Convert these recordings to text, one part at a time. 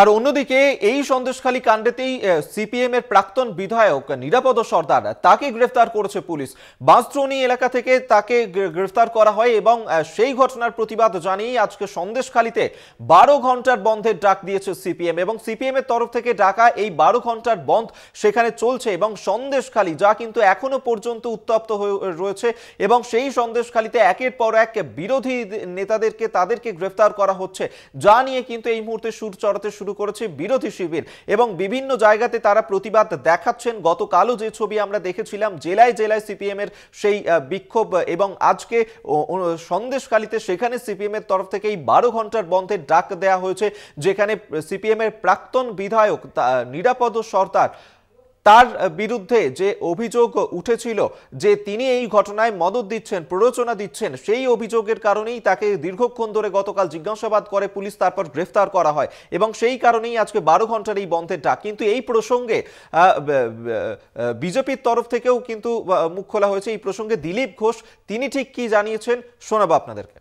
আর অন্যদিকে এই সন্দেশখালী কাণ্ডেতেই সিপিএম এর প্রাক্তন বিধায়ক নিরাপদ সর্দার তাকে গ্রেফতার করেছে পুলিশ বাঁশদ্রোণী এলাকা থেকে তাকে গ্রেফতার করা হয় এবং সেই ঘটনার প্রতিবাদ জানিয়ে আজকে সন্দেশখালীতে বারো ঘন্টার বন্ধের ডাক দিয়েছে সিপিএম এবং সিপিএম এর তরফ থেকে ডাকা এই বারো ঘন্টার বন্ধ সেখানে চলছে এবং সন্দেশখালী যা কিন্তু এখনো পর্যন্ত উত্তপ্ত হয়ে রয়েছে এবং সেই সন্দেশখালীতে একের পর এক বিরোধী নেতাদেরকে তাদেরকে গ্রেফতার করা হচ্ছে যা নিয়ে কিন্তু এই মুহূর্তে সুর চড়াতে শুরু করেছে বিরোধী শিবির এবং বিভিন্ন জায়গাতে তারা প্রতিবাদ দেখাচ্ছেন গতকালও যে ছবি আমরা দেখেছিলাম জেলায় জেলায় সিপিএম এর সেই বিক্ষোভ এবং আজকে সন্দেশকালীতে সেখানে সিপিএম এর তরফ থেকে এই বারো ঘন্টার বন্ধের ডাক দেয়া হয়েছে যেখানে সিপিএম এর প্রাক্তন বিধায়ক নিরাপদ সরকার তার বিরুদ্ধে যে অভিযোগ উঠেছিল যে তিনি এই ঘটনায় মদত দিচ্ছেন প্ররোচনা দিচ্ছেন সেই অভিযোগের কারণেই তাকে দীর্ঘক্ষণ ধরে গতকাল জিজ্ঞাসাবাদ করে পুলিশ তারপর গ্রেফতার করা হয় এবং সেই কারণেই আজকে বারো ঘন্টার এই বন্ধের ডাক কিন্তু এই প্রসঙ্গে বিজেপির তরফ থেকেও কিন্তু মুখ খোলা হয়েছে এই প্রসঙ্গে দিলীপ ঘোষ তিনি ঠিক কি জানিয়েছেন শোনাবো আপনাদেরকে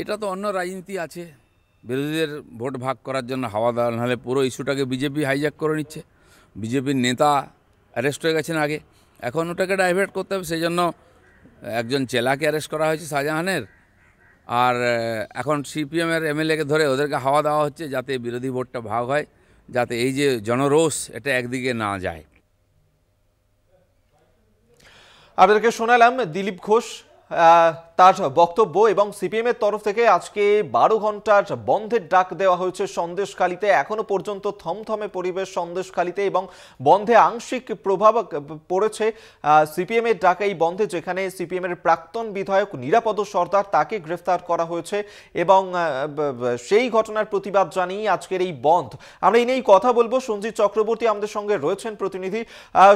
এটা তো অন্য রাজনীতি আছে বিরোধীদের ভোট ভাগ করার জন্য হাওয়া দেওয়া নাহলে পুরো ইস্যুটাকে বিজেপি হাইজ্যাক করে নিচ্ছে বিজেপির নেতা অ্যারেস্ট হয়ে গেছেন আগে এখন ওটাকে ডাইভার্ট করতে হবে সেই জন্য একজন চেলাকে অ্যারেস্ট করা হয়েছে শাহজাহানের আর এখন সিপিএমের এমএলএকে ধরে ওদেরকে হাওয়া দেওয়া হচ্ছে যাতে বিরোধী ভোটটা ভাগ হয় যাতে এই যে জনরোষ এটা একদিকে না যায় আপনাদেরকে শোনালাম দিলীপ ঘোষ তার বক্তব্য এবং সিপিএমের তরফ থেকে আজকে বারো ঘন্টার বন্ধের ডাক দেওয়া হয়েছে সন্দেশখালীতে এখনো পর্যন্ত থমথমে পরিবেশ সন্দেশখালীতে এবং বন্ধে আংশিক প্রভাব পড়েছে সিপিএমের ডাকে এই বন্ধে যেখানে সিপিএমের প্রাক্তন বিধায়ক নিরাপদ সর্দার তাকে গ্রেফতার করা হয়েছে এবং সেই ঘটনার প্রতিবাদ জানিয়ে আজকের এই বন্ধ আমরা এই নিয়েই কথা বলবো সঞ্জিত চক্রবর্তী আমাদের সঙ্গে রয়েছেন প্রতিনিধি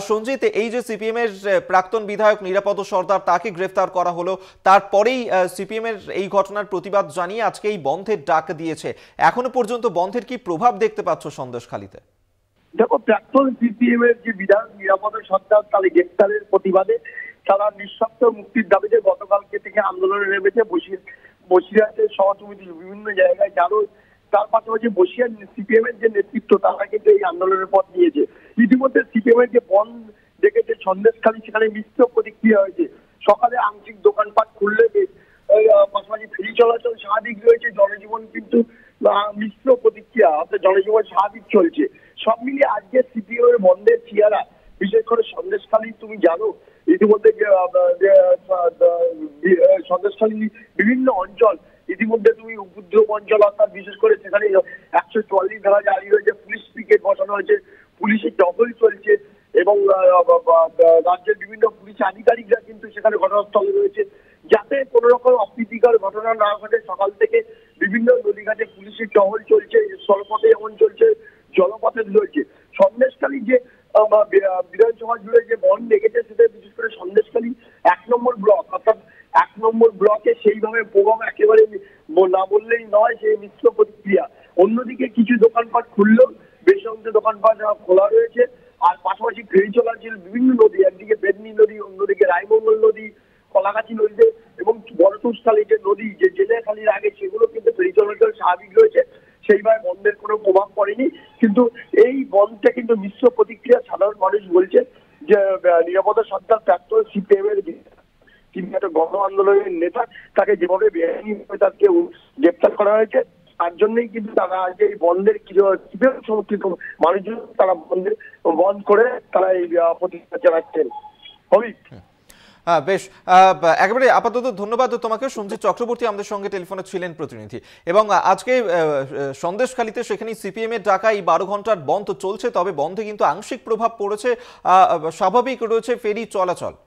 সঞ্জিত এই যে সিপিএমের প্রাক্তন বিধায়ক নিরাপদ সর্দার তাকে গ্রেফতার করা হলো হলো তারপরেই সিপিএমের এই ঘটনার প্রতিবাদ জানিয়ে আজকে এই বন্ধের ডাক দিয়েছে এখনো পর্যন্ত বন্ধের কি প্রভাব দেখতে পাচ্ছ সন্দেশখালীতে দেখো প্রাক্তন সিপিএম এর যে বিধান নিরাপদের সন্তান তাহলে গ্রেপ্তারের প্রতিবাদে তারা নিঃশব্দ মুক্তির দাবিতে গতকালকে থেকে আন্দোলনে নেমেছে বসির সহসমিতি বিভিন্ন জায়গায় যারও তার পাশাপাশি বসিরহাট সিপিএম এর যে নেতৃত্ব তারা কিন্তু এই আন্দোলনের পথ নিয়েছে ইতিমধ্যে সিপিএম এর যে বন দেখেছে সন্দেশখালী সেখানে মিশ্র প্রতিক্রিয়া হয়েছে সকালে আংশিক দোকানপাট খুললে পাশাপাশি ফেরি চলাচল স্বাভাবিক রয়েছে জনজীবন কিন্তু মিশ্র প্রতিক্রিয়া অর্থাৎ জনজীবন স্বাভাবিক চলছে সব মিলিয়ে আজকে সিপিও এর বন্ধের চেয়ারা বিশেষ করে সন্দেশখালী তুমি জানো ইতিমধ্যে সন্দেশখালী বিভিন্ন অঞ্চল ইতিমধ্যে তুমি উপদ্রব অঞ্চল অর্থাৎ বিশেষ করে সেখানে একশো চল্লিশ ধারা জারি হয়েছে পুলিশ পিকেট বসানো হয়েছে পুলিশের টহল চলছে এবং রাজ্যের বিভিন্ন পুলিশ আধিকারিক সেখানে ঘটনাস্থলে রয়েছে যাতে কোন রকম অপ্রীতিকর ঘটনা না ঘটে সকাল থেকে বিভিন্ন নদীঘাটে পুলিশের টহল চলছে স্থলপথে যেমন চলছে জলপথে চলছে সন্দেশকালী যে বিধানসভা জুড়ে যে বন লেগেছে সেটা বিশেষ করে সন্দেশকালী এক নম্বর ব্লক অর্থাৎ এক নম্বর ব্লকে সেইভাবে প্রভাব একেবারে না বললেই নয় সেই মিশ্র প্রতিক্রিয়া অন্যদিকে কিছু দোকানপাট খুললেও বেশ অংশ দোকানপাট খোলা রয়েছে আর পাশাপাশি ফেরি চলাচল বিভিন্ন নদী একদিকে বেদনী নদী অন্যদিকে রায়মঙ্গল নদী কলাগাছি নদীতে এবং বরতুস্থলী যে নদী যে জেলেখালির আগে সেগুলো কিন্তু ফেরি চলাচল স্বাভাবিক রয়েছে সেইভাবে বন্ধের কোনো প্রভাব পড়েনি কিন্তু এই বন্ধটা কিন্তু মিশ্র প্রতিক্রিয়া সাধারণ মানুষ বলছে যে নিরাপদা সরকার প্রাপ্ত সিপিএমের তিনি একটা গণ আন্দোলনের নেতা তাকে যেভাবে বেআইনি তাকে গ্রেপ্তার করা হয়েছে তার জন্যই কিন্তু তারা আজকে এই বন্ধের কিভাবে সমর্থিত মানুষজন তারা বন্ধের বন্ধ করে তারা এই প্রতিবাদ জানাচ্ছেন হ্যাঁ।, হ্যাঁ বেশ একেবারে আপাতত ধন্যবাদ তোমাকে সঞ্জিত চক্রবর্তী আমাদের সঙ্গে টেলিফোনে ছিলেন প্রতিনিধি এবং আজকে সন্দেশখালিতে সেখানে সিপিএম এর ডাকা এই বারো ঘন্টার বন্ধ চলছে তবে বন্ধে কিন্তু আংশিক প্রভাব পড়েছে স্বাভাবিক রয়েছে ফেরি চলাচল